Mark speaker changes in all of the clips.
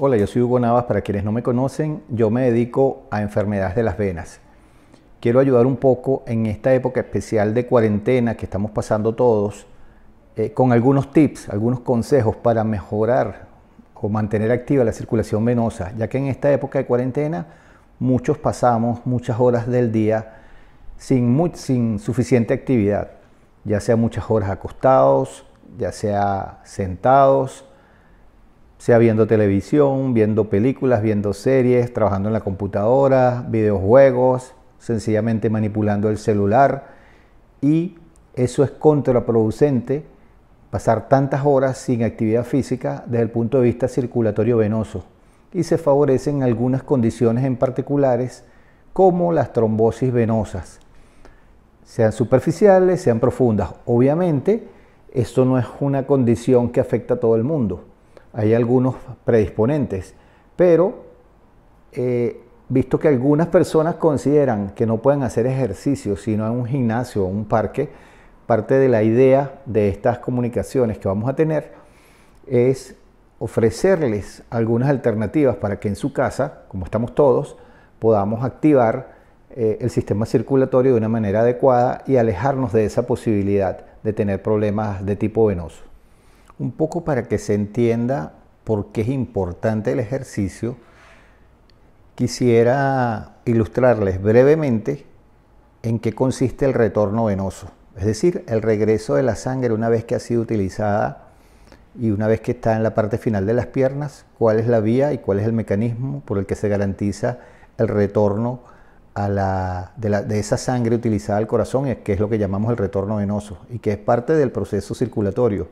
Speaker 1: Hola, yo soy Hugo Navas. Para quienes no me conocen, yo me dedico a enfermedades de las venas. Quiero ayudar un poco en esta época especial de cuarentena que estamos pasando todos, eh, con algunos tips, algunos consejos para mejorar o mantener activa la circulación venosa, ya que en esta época de cuarentena muchos pasamos muchas horas del día sin, sin suficiente actividad, ya sea muchas horas acostados, ya sea sentados, sea viendo televisión, viendo películas, viendo series, trabajando en la computadora, videojuegos, sencillamente manipulando el celular. Y eso es contraproducente, pasar tantas horas sin actividad física desde el punto de vista circulatorio venoso. Y se favorecen algunas condiciones en particulares como las trombosis venosas, sean superficiales, sean profundas. Obviamente, esto no es una condición que afecta a todo el mundo hay algunos predisponentes, pero eh, visto que algunas personas consideran que no pueden hacer ejercicio sino en un gimnasio o un parque, parte de la idea de estas comunicaciones que vamos a tener es ofrecerles algunas alternativas para que en su casa, como estamos todos, podamos activar eh, el sistema circulatorio de una manera adecuada y alejarnos de esa posibilidad de tener problemas de tipo venoso un poco para que se entienda por qué es importante el ejercicio, quisiera ilustrarles brevemente en qué consiste el retorno venoso, es decir, el regreso de la sangre una vez que ha sido utilizada y una vez que está en la parte final de las piernas, cuál es la vía y cuál es el mecanismo por el que se garantiza el retorno de, de, esa sangre utilizada al corazón, que es lo que llamamos el retorno venoso y que es parte del proceso circulatorio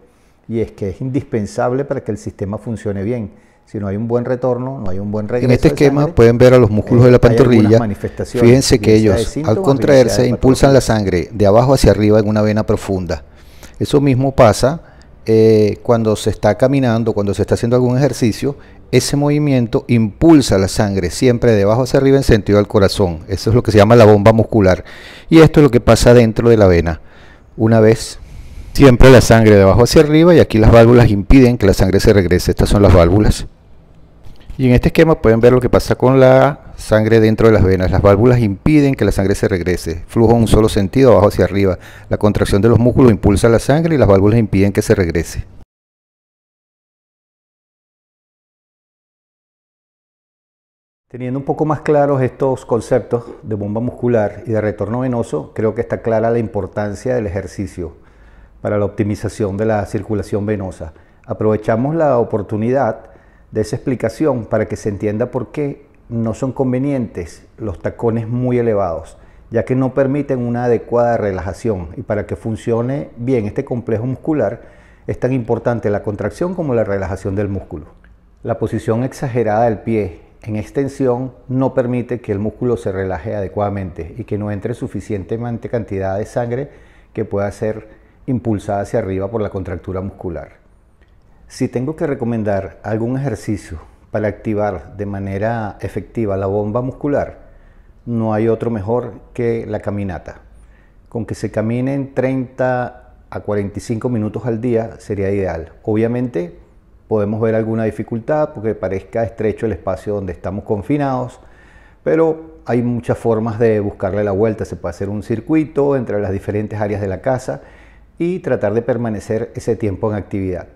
Speaker 1: y es que es indispensable para que el sistema funcione bien. Si no hay un buen retorno, no hay un buen regreso. En este esquema pueden ver a los músculos de la eh, pantorrilla. Fíjense que ellos, al contraerse, impulsan la sangre de abajo hacia arriba en una vena profunda. Eso mismo pasa eh, cuando se está caminando, cuando se está haciendo algún ejercicio. Ese movimiento impulsa la sangre siempre de abajo hacia arriba en sentido al corazón. Eso es lo que se llama la bomba muscular. Y esto es lo que pasa dentro de la vena. Una vez Siempre la sangre de abajo hacia arriba y aquí las válvulas impiden que la sangre se regrese. Estas son las válvulas. Y en este esquema pueden ver lo que pasa con la sangre dentro de las venas. Las válvulas impiden que la sangre se regrese. Flujo en un solo sentido, abajo hacia arriba. La contracción de los músculos impulsa la sangre y las válvulas impiden que se regrese. Teniendo un poco más claros estos conceptos de bomba muscular y de retorno venoso, creo que está clara la importancia del ejercicio para la optimización de la circulación venosa. Aprovechamos la oportunidad de esa explicación para que se entienda por qué no son convenientes los tacones muy elevados, ya que no permiten una adecuada relajación y para que funcione bien este complejo muscular es tan importante la contracción como la relajación del músculo. La posición exagerada del pie en extensión no permite que el músculo se relaje adecuadamente y que no entre suficientemente cantidad de sangre que pueda ser impulsada hacia arriba por la contractura muscular. Si tengo que recomendar algún ejercicio para activar de manera efectiva la bomba muscular, no hay otro mejor que la caminata. Con que se caminen 30 a 45 minutos al día sería ideal. Obviamente podemos ver alguna dificultad porque parezca estrecho el espacio donde estamos confinados, pero hay muchas formas de buscarle la vuelta. Se puede hacer un circuito entre las diferentes áreas de la casa y tratar de permanecer ese tiempo en actividad.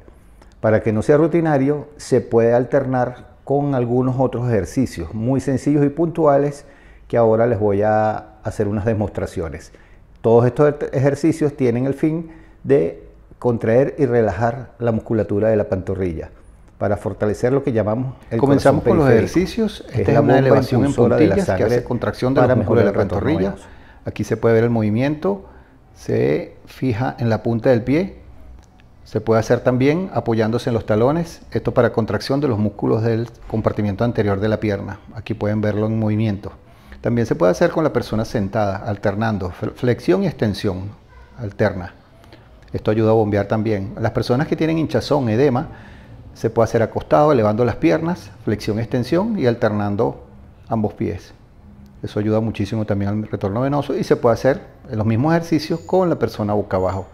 Speaker 1: Para que no sea rutinario, se puede alternar con algunos otros ejercicios muy sencillos y puntuales que ahora les voy a hacer unas demostraciones. Todos estos e-, ejercicios tienen el fin de contraer y relajar la musculatura de la pantorrilla para fortalecer lo que llamamos el Comenzamos con los ejercicios. Esta es, una elevación en de la sangre que contracción de la musculatura de la pantorrilla. Aquí se puede ver el movimiento se fija en la punta del pie. Se puede hacer también apoyándose en los talones, esto para contracción de los músculos del compartimiento anterior de la pierna. Aquí pueden verlo en movimiento. También se puede hacer con la persona sentada, alternando flexión y extensión, alterna. Esto ayuda a bombear también. Las personas que tienen hinchazón, edema, se puede hacer acostado, elevando las piernas, flexión, extensión y alternando ambos pies. Eso ayuda muchísimo también al retorno venoso y se puede hacer en los mismos ejercicios con la persona boca abajo,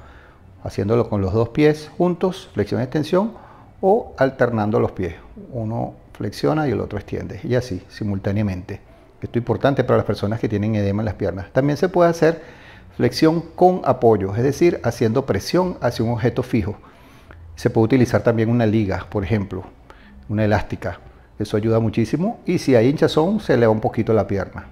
Speaker 1: haciéndolo con los dos pies juntos, flexión extensión o alternando los pies. Uno flexiona y el otro extiende y así simultáneamente. Esto es importante para las personas que tienen edema en las piernas. También se puede hacer flexión con apoyo, es decir, haciendo presión hacia un objeto fijo. Se puede utilizar también una liga, por ejemplo, una elástica. Eso ayuda muchísimo y si hay hinchazón se eleva un poquito la pierna.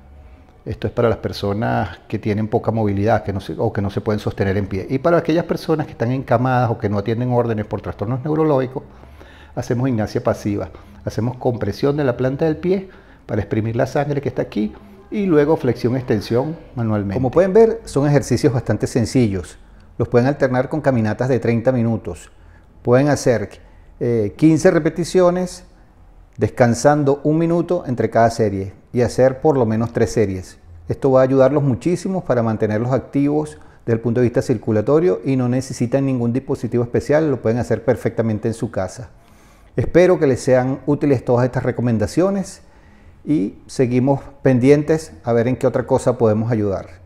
Speaker 1: Esto es para las personas que tienen poca movilidad que no o que no se pueden sostener en pie. Y para aquellas personas que están encamadas o que no atienden órdenes por trastornos neurológicos, hacemos gimnasia pasiva. Hacemos compresión de la planta del pie para exprimir la sangre que está aquí y luego flexión-extensión manualmente. Como pueden ver, son ejercicios bastante sencillos. Los pueden alternar con caminatas de 30 minutos. Pueden hacer 15 eh, repeticiones descansando un minuto entre cada serie y hacer por lo menos tres series. Esto va a ayudarlos muchísimo para mantenerlos activos desde el punto de vista circulatorio y no necesitan ningún dispositivo especial, lo pueden hacer perfectamente en su casa. Espero que les sean útiles todas estas recomendaciones y seguimos pendientes a ver en qué otra cosa podemos ayudar.